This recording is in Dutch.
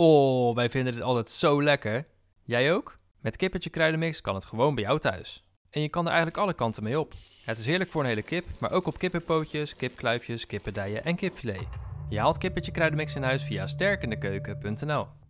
Oh, wij vinden dit altijd zo lekker. Jij ook? Met kippertje kruidenmix kan het gewoon bij jou thuis. En je kan er eigenlijk alle kanten mee op. Het is heerlijk voor een hele kip, maar ook op kippenpootjes, kipkluifjes, kippendijen en kipfilet. Je haalt kippertje kruidenmix in huis via sterkendekeuken.nl.